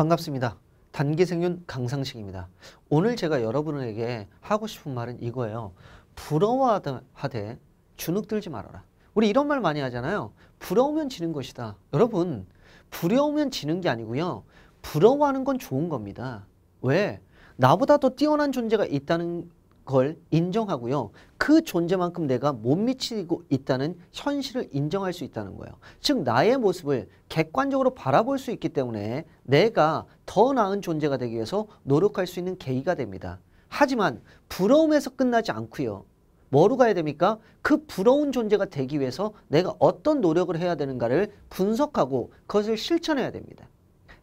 반갑습니다. 단기 생윤 강상식입니다. 오늘 제가 여러분에게 하고 싶은 말은 이거예요. 부러워하되 주눅 들지 말아라. 우리 이런 말 많이 하잖아요. 부러우면 지는 것이다. 여러분, 부러우면 지는 게 아니고요. 부러워하는 건 좋은 겁니다. 왜? 나보다 더 뛰어난 존재가 있다는 걸 인정하고요. 그 존재만큼 내가 못 미치고 있다는 현실을 인정할 수 있다는 거예요. 즉 나의 모습을 객관적으로 바라볼 수 있기 때문에 내가 더 나은 존재가 되기 위해서 노력할 수 있는 계기가 됩니다. 하지만 부러움에서 끝나지 않고요. 뭐로 가야 됩니까? 그 부러운 존재가 되기 위해서 내가 어떤 노력을 해야 되는가를 분석하고 그것을 실천해야 됩니다.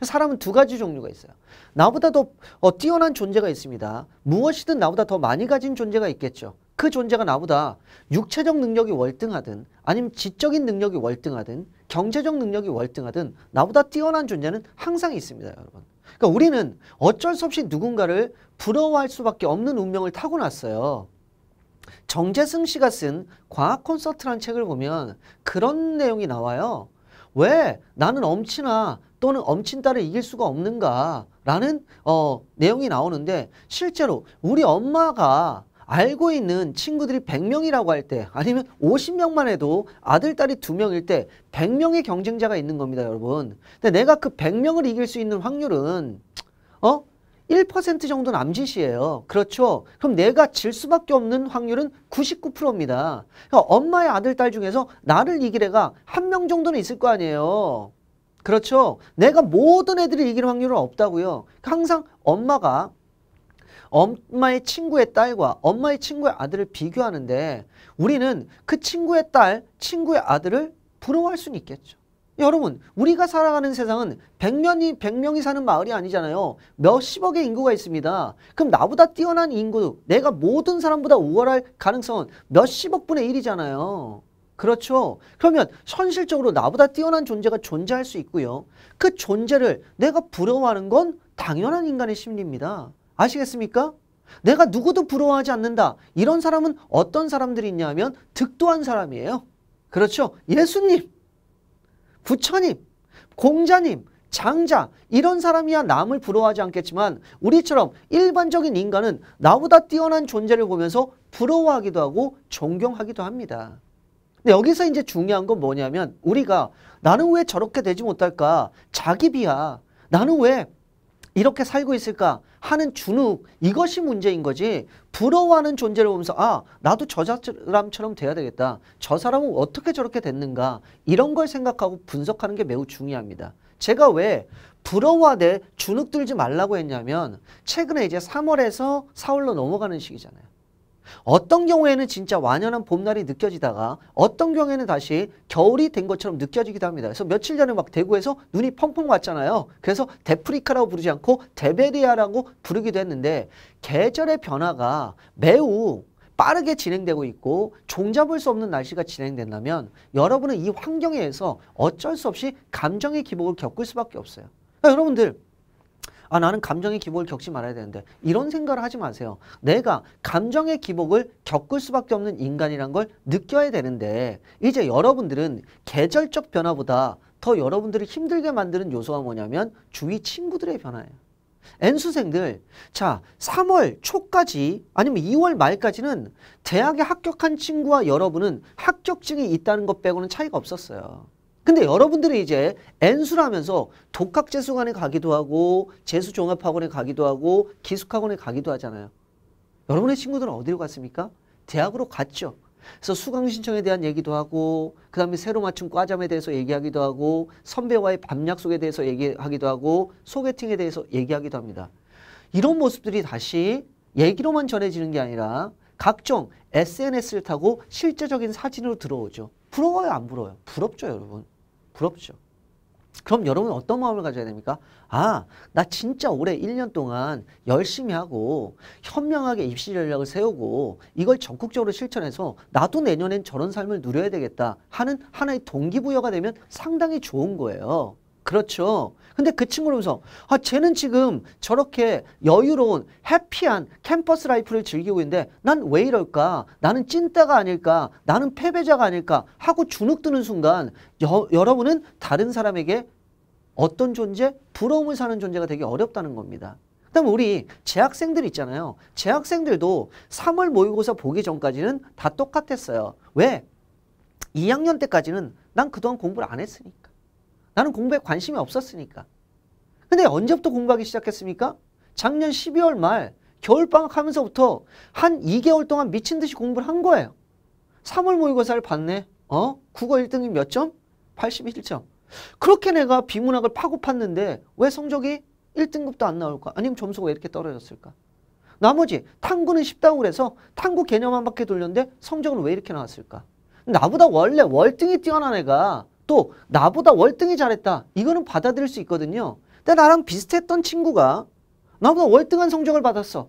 사람은 두 가지 종류가 있어요. 나보다 더 어, 뛰어난 존재가 있습니다. 무엇이든 나보다 더 많이 가진 존재가 있겠죠. 그 존재가 나보다 육체적 능력이 월등하든 아니면 지적인 능력이 월등하든 경제적 능력이 월등하든 나보다 뛰어난 존재는 항상 있습니다. 여러분. 그러니까 우리는 어쩔 수 없이 누군가를 부러워할 수밖에 없는 운명을 타고났어요. 정재승 씨가 쓴 과학 콘서트란 책을 보면 그런 내용이 나와요. 왜 나는 엄치나 또는 엄친딸을 이길 수가 없는가라는 어, 내용이 나오는데 실제로 우리 엄마가 알고 있는 친구들이 100명이라고 할 때 아니면 50명만 해도 아들, 딸이 두명일때 100명의 경쟁자가 있는 겁니다, 여러분. 근데 내가 그 100명을 이길 수 있는 확률은 어? 1% 정도 남짓이에요. 그렇죠? 그럼 내가 질 수밖에 없는 확률은 99%입니다. 그러니까 엄마의 아들, 딸 중에서 나를 이길 애가 한 명 정도는 있을 거 아니에요. 그렇죠. 내가 모든 애들이 이길 확률은 없다고요. 항상 엄마가 엄마의 친구의 딸과 엄마의 친구의 아들을 비교하는데 우리는 그 친구의 딸, 친구의 아들을 부러워할 수는 있겠죠. 여러분 우리가 살아가는 세상은 100명이, 100명이 사는 마을이 아니잖아요. 몇십억의 인구가 있습니다. 그럼 나보다 뛰어난 인구, 내가 모든 사람보다 우월할 가능성은 몇십억분의 일이잖아요 그렇죠. 그러면 현실적으로 나보다 뛰어난 존재가 존재할 수 있고요. 그 존재를 내가 부러워하는 건 당연한 인간의 심리입니다. 아시겠습니까? 내가 누구도 부러워하지 않는다. 이런 사람은 어떤 사람들이 있냐면 득도한 사람이에요. 그렇죠. 예수님, 부처님, 공자님, 장자 이런 사람이야 남을 부러워하지 않겠지만 우리처럼 일반적인 인간은 나보다 뛰어난 존재를 보면서 부러워하기도 하고 존경하기도 합니다. 근데 여기서 이제 중요한 건 뭐냐면 우리가 나는 왜 저렇게 되지 못할까? 자기 비하. 나는 왜 이렇게 살고 있을까 하는 주눅 이것이 문제인 거지 부러워하는 존재를 보면서 아 나도 저 사람처럼 돼야 되겠다 저 사람은 어떻게 저렇게 됐는가 이런 걸 생각하고 분석하는 게 매우 중요합니다 제가 왜 부러워하되 주눅 들지 말라고 했냐면 최근에 이제 3월에서 4월로 넘어가는 시기잖아요 어떤 경우에는 진짜 완연한 봄날이 느껴지다가 어떤 경우에는 다시 겨울이 된 것처럼 느껴지기도 합니다. 그래서 며칠 전에 막 대구에서 눈이 펑펑 왔잖아요. 그래서 데프리카라고 부르지 않고 데베리아라고 부르기도 했는데 계절의 변화가 매우 빠르게 진행되고 있고 종잡을 수 없는 날씨가 진행된다면 여러분은 이 환경에 의해서 어쩔 수 없이 감정의 기복을 겪을 수밖에 없어요. 그러니까 여러분들 아 나는 감정의 기복을 겪지 말아야 되는데 이런 생각을 하지 마세요. 내가 감정의 기복을 겪을 수밖에 없는 인간이란 걸 느껴야 되는데 이제 여러분들은 계절적 변화보다 더 여러분들을 힘들게 만드는 요소가 뭐냐면 주위 친구들의 변화예요. N수생들 자 3월 초까지 아니면 2월 말까지는 대학에 합격한 친구와 여러분은 합격증이 있다는 것 빼고는 차이가 없었어요. 근데 여러분들이 이제 엔수라면서 독학재수관에 가기도 하고 재수종합학원에 가기도 하고 기숙학원에 가기도 하잖아요. 여러분의 친구들은 어디로 갔습니까? 대학으로 갔죠. 그래서 수강 신청에 대한 얘기도 하고 그 다음에 새로 맞춘 과점에 대해서 얘기하기도 하고 선배와의 밤 약속에 대해서 얘기하기도 하고 소개팅에 대해서 얘기하기도 합니다. 이런 모습들이 다시 얘기로만 전해지는 게 아니라 각종 SNS를 타고 실제적인 사진으로 들어오죠. 부러워요 안 부러워요? 부럽죠 여러분. 부럽죠. 그럼 여러분 어떤 마음을 가져야 됩니까? 아, 나 진짜 올해 1년 동안 열심히 하고 현명하게 입시 전략을 세우고 이걸 적극적으로 실천해서 나도 내년엔 저런 삶을 누려야 되겠다 하는 하나의 동기부여가 되면 상당히 좋은 거예요. 그렇죠. 근데 그 친구를 보면서 아 쟤는 지금 저렇게 여유로운 해피한 캠퍼스 라이프를 즐기고 있는데 난 왜 이럴까? 나는 찐따가 아닐까? 나는 패배자가 아닐까? 하고 주눅드는 순간 여, 여러분은 다른 사람에게 어떤 존재? 부러움을 사는 존재가 되게 어렵다는 겁니다. 그다음 우리 재학생들 있잖아요. 재학생들도 3월 모의고사 보기 전까지는 다 똑같았어요. 왜? 2학년 때까지는 난 그동안 공부를 안 했으니까. 나는 공부에 관심이 없었으니까. 근데 언제부터 공부하기 시작했습니까? 작년 12월 말 겨울방학 하면서부터 한 2개월 동안 미친 듯이 공부를 한 거예요. 3월 모의고사를 봤네. 어? 국어 1등이 몇 점? 81점. 그렇게 내가 비문학을 파고 팠는데 왜 성적이 1등급도 안 나올까? 아니면 점수가 왜 이렇게 떨어졌을까? 나머지 탐구는 쉽다고 그래서 탐구 개념 한 바퀴 돌렸는데 성적은 왜 이렇게 나왔을까? 나보다 원래 월등히 뛰어난 애가 또 나보다 월등히 잘했다. 이거는 받아들일 수 있거든요. 근데 나랑 비슷했던 친구가 나보다 월등한 성적을 받았어.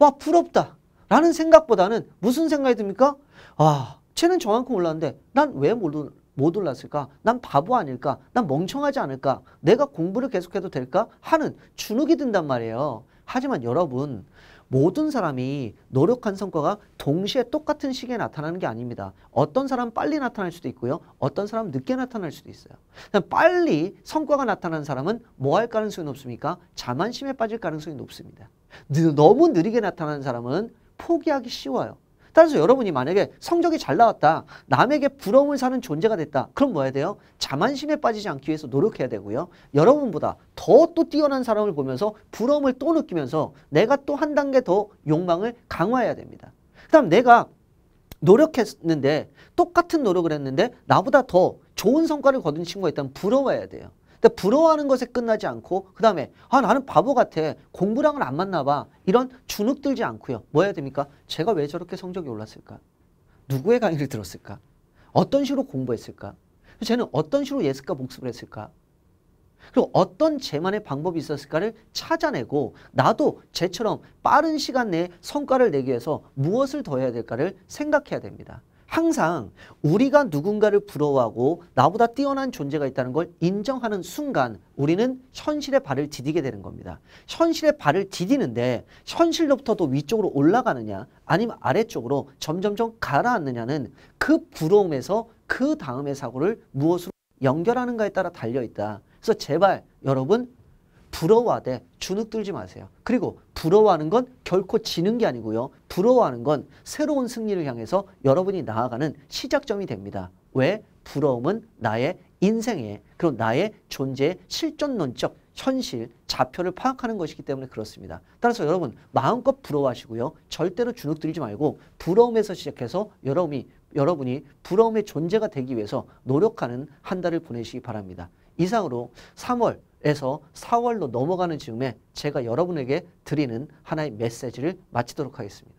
와 부럽다. 라는 생각보다는 무슨 생각이 듭니까? 아 쟤는 저만큼 올랐는데 난 왜 못 올랐을까? 난 바보 아닐까? 난 멍청하지 않을까? 내가 공부를 계속해도 될까? 하는 주눅이 든단 말이에요. 하지만 여러분 모든 사람이 노력한 성과가 동시에 똑같은 시기에 나타나는 게 아닙니다. 어떤 사람 빨리 나타날 수도 있고요. 어떤 사람 늦게 나타날 수도 있어요. 빨리 성과가 나타나는 사람은 뭐 할 가능성이 높습니까? 자만심에 빠질 가능성이 높습니다. 너무 느리게 나타나는 사람은 포기하기 쉬워요. 따라서 여러분이 만약에 성적이 잘 나왔다. 남에게 부러움을 사는 존재가 됐다. 그럼 뭐 해야 돼요? 자만심에 빠지지 않기 위해서 노력해야 되고요. 여러분보다 더 또 뛰어난 사람을 보면서 부러움을 또 느끼면서 내가 또 한 단계 더 욕망을 강화해야 됩니다. 그 다음 내가 노력했는데 똑같은 노력을 했는데 나보다 더 좋은 성과를 거둔 친구가 있다면 부러워야 돼요. 근데 그러니까 부러워하는 것에 끝나지 않고 그 다음에 아 나는 바보 같아. 공부랑은 안 맞나 봐. 이런 주눅 들지 않고요. 뭐 해야 됩니까? 제가 왜 저렇게 성적이 올랐을까? 누구의 강의를 들었을까? 어떤 식으로 공부했을까? 쟤는 어떤 식으로 예습과 복습을 했을까? 그리고 어떤 제만의 방법이 있었을까를 찾아내고 나도 쟤처럼 빠른 시간 내에 성과를 내기 위해서 무엇을 더 해야 될까를 생각해야 됩니다. 항상 우리가 누군가를 부러워하고 나보다 뛰어난 존재가 있다는 걸 인정하는 순간 우리는 현실의 발을 디디게 되는 겁니다. 현실의 발을 디디는데 현실로부터 도 위쪽으로 올라가느냐 아니면 아래쪽으로 점점점 가라앉느냐는 그 부러움에서 그 다음의 사고를 무엇으로 연결하는가에 따라 달려있다. 그래서 제발 여러분 부러워하되 주눅 들지 마세요. 그리고 부러워하는 건 결코 지는 게 아니고요. 부러워하는 건 새로운 승리를 향해서 여러분이 나아가는 시작점이 됩니다. 왜? 부러움은 나의 인생의 그리고 나의 존재의 실존론적 현실, 자표를 파악하는 것이기 때문에 그렇습니다. 따라서 여러분 마음껏 부러워하시고요. 절대로 주눅들지 말고 부러움에서 시작해서 여러분이 여러분이 부러움의 존재가 되기 위해서 노력하는 한 달을 보내시기 바랍니다. 이상으로 3월 에서 4월로 넘어가는 즈음에 제가 여러분에게 드리는 하나의 메시지를 마치도록 하겠습니다.